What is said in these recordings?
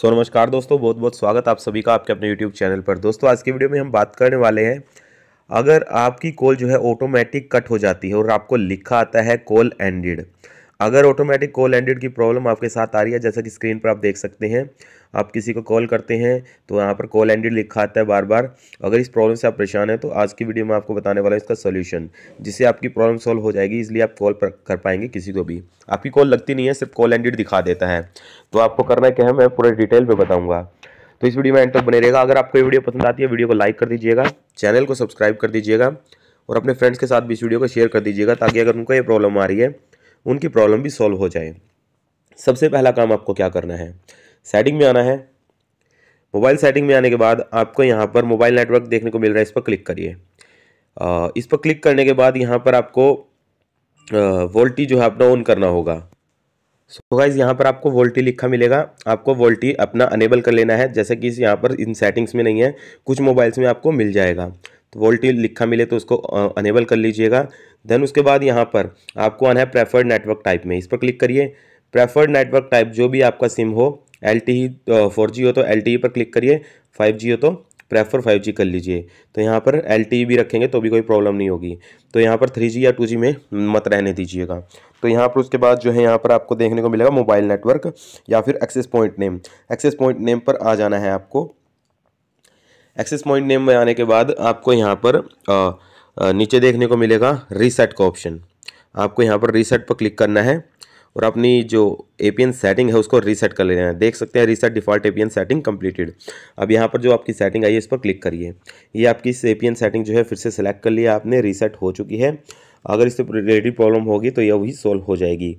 सो नमस्कार दोस्तों बहुत बहुत स्वागत आप सभी का आपके अपने यूट्यूब चैनल पर दोस्तों आज की वीडियो में हम बात करने वाले हैं अगर आपकी कॉल जो है ऑटोमेटिक कट हो जाती है और आपको लिखा आता है कॉल एंडेड अगर ऑटोमेटिक कॉल एंडेड की प्रॉब्लम आपके साथ आ रही है जैसा कि स्क्रीन पर आप देख सकते हैं आप किसी को कॉल करते हैं तो यहाँ पर कॉल एंडेड लिखा आता है बार बार अगर इस प्रॉब्लम से आप परेशान हैं तो आज की वीडियो में आपको बताने वाला है इसका सोल्यूशन जिससे आपकी प्रॉब्लम सॉल्व हो जाएगी इसलिए आप कॉल कर पाएंगे किसी को भी आपकी कॉल लगती नहीं है सिर्फ कॉल एंडेड दिखा देता है तो आपको करना क्या है मैं पूरा डिटेल में बताऊँगा तो इस वीडियो में एंड तक बने रहेगा अगर आपको ये वीडियो पसंद आती है वीडियो को लाइक कर दीजिएगा चैनल को सब्सक्राइब कर दीजिएगा और अपने फ्रेंड्स के साथ भी इस वीडियो को शेयर कर दीजिएगा ताकि अगर उनको ये प्रॉब्लम आ रही है उनकी प्रॉब्लम भी सॉल्व हो जाए सबसे पहला काम आपको क्या करना है सेटिंग में आना है मोबाइल सेटिंग में आने के बाद आपको यहाँ पर मोबाइल नेटवर्क देखने को मिल रहा है इस पर क्लिक करिए इस पर क्लिक करने के बाद यहाँ पर आपको वोल्टी जो है अपना ऑन करना होगा सो so गाइज़ यहाँ पर आपको वोल्टी लिखा मिलेगा आपको वोल्टी अपना अनेबल कर लेना है जैसे कि यहाँ पर इन सेटिंग्स में नहीं है कुछ मोबाइल्स में आपको मिल जाएगा तो वोल्टी लिखा मिले तो उसको अनेबल कर लीजिएगा देन उसके बाद यहाँ पर आपको आना है प्रेफर्ड नेटवर्क टाइप में इस पर क्लिक करिए प्रेफर्ड नेटवर्क टाइप जो भी आपका सिम हो एल टी फोर जी हो तो एल टी e पर क्लिक करिए फाइव जी हो तो प्रेफर फाइव जी कर लीजिए तो यहाँ पर एल टी e भी रखेंगे तो भी कोई प्रॉब्लम नहीं होगी तो यहाँ पर थ्री जी या टू जी में मत रहने दीजिएगा तो यहाँ पर उसके बाद जो है यहाँ पर आपको देखने को मिलेगा मोबाइल नेटवर्क या फिर access point name access point name पर आ जाना है आपको एक्सेस पॉइंट नेम में आने के बाद आपको यहाँ पर आ, नीचे देखने को मिलेगा रीसेट का ऑप्शन आपको यहाँ पर रीसेट पर क्लिक करना है और अपनी जो एपीएन सेटिंग है उसको रीसेट कर लेना है देख सकते हैं reset default APN setting completed अब यहाँ पर जो आपकी सेटिंग आई है इस पर क्लिक करिए ये आपकी एपीएन सेटिंग जो है फिर से सेलेक्ट कर लिया आपने रीसेट हो चुकी है अगर इससे रिलेटेड प्रॉब्लम होगी तो यह वही सॉल्व हो जाएगी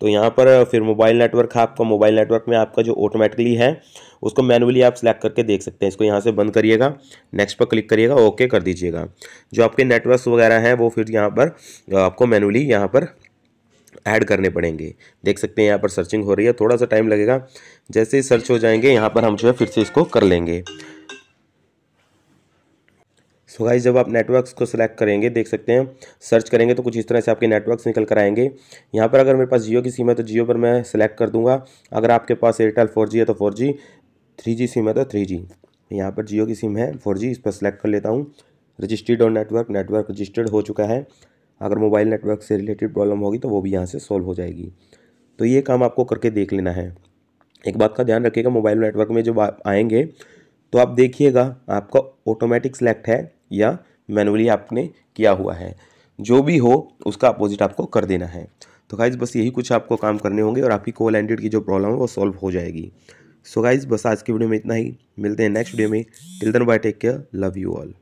तो यहाँ पर फिर मोबाइल नेटवर्क है आपका मोबाइल नेटवर्क में आपका जो ऑटोमेटिकली है उसको मैनुअली आप सेलेक्ट करके देख सकते हैं इसको यहाँ से बंद करिएगा नेक्स्ट पर क्लिक करिएगा ओके कर दीजिएगा जो आपके नेटवर्क वगैरह हैं वो फिर यहाँ पर आपको मैनुअली यहाँ पर ऐड करने पड़ेंगे देख सकते हैं यहाँ पर सर्चिंग हो रही है थोड़ा सा टाइम लगेगा जैसे ही सर्च हो जाएंगे यहाँ पर हम जो है फिर से इसको कर लेंगे सो गाइज जब आप नेटवर्क्स को सिलेक्ट करेंगे देख सकते हैं सर्च करेंगे तो कुछ इस तरह से आपके नेटवर्क्स निकल कर आएंगे यहाँ पर अगर मेरे पास जियो की सिम है तो जियो पर मैं सिलेक्ट कर दूंगा अगर आपके पास एयरटेल फोर है तो four G three G SIM है तो थ्री जी यहाँ पर जियो की सिम है फोर जी इस पर सिलेक्ट कर लेता हूँ रजिस्टर्ड और नेटवर्क नेटवर्क रजिस्टर्ड हो चुका है अगर मोबाइल नेटवर्क से रिलेटेड प्रॉब्लम होगी तो वो भी यहाँ से सॉल्व हो जाएगी तो ये काम आपको करके देख लेना है एक बात का ध्यान रखिएगा मोबाइल नेटवर्क में जब आएंगे तो आप देखिएगा आपका ऑटोमेटिक सेलेक्ट है या मैनुअली आपने किया हुआ है जो भी हो उसका अपोजिट आपको कर देना है तो गाइज़ बस यही कुछ आपको काम करने होंगे और आपकी कोल एंडेड की जो प्रॉब्लम है वो सॉल्व हो जाएगी सो so गाइज़ बस आज की वीडियो में इतना ही मिलते हैं नेक्स्ट वीडियो में till then bye take care love you all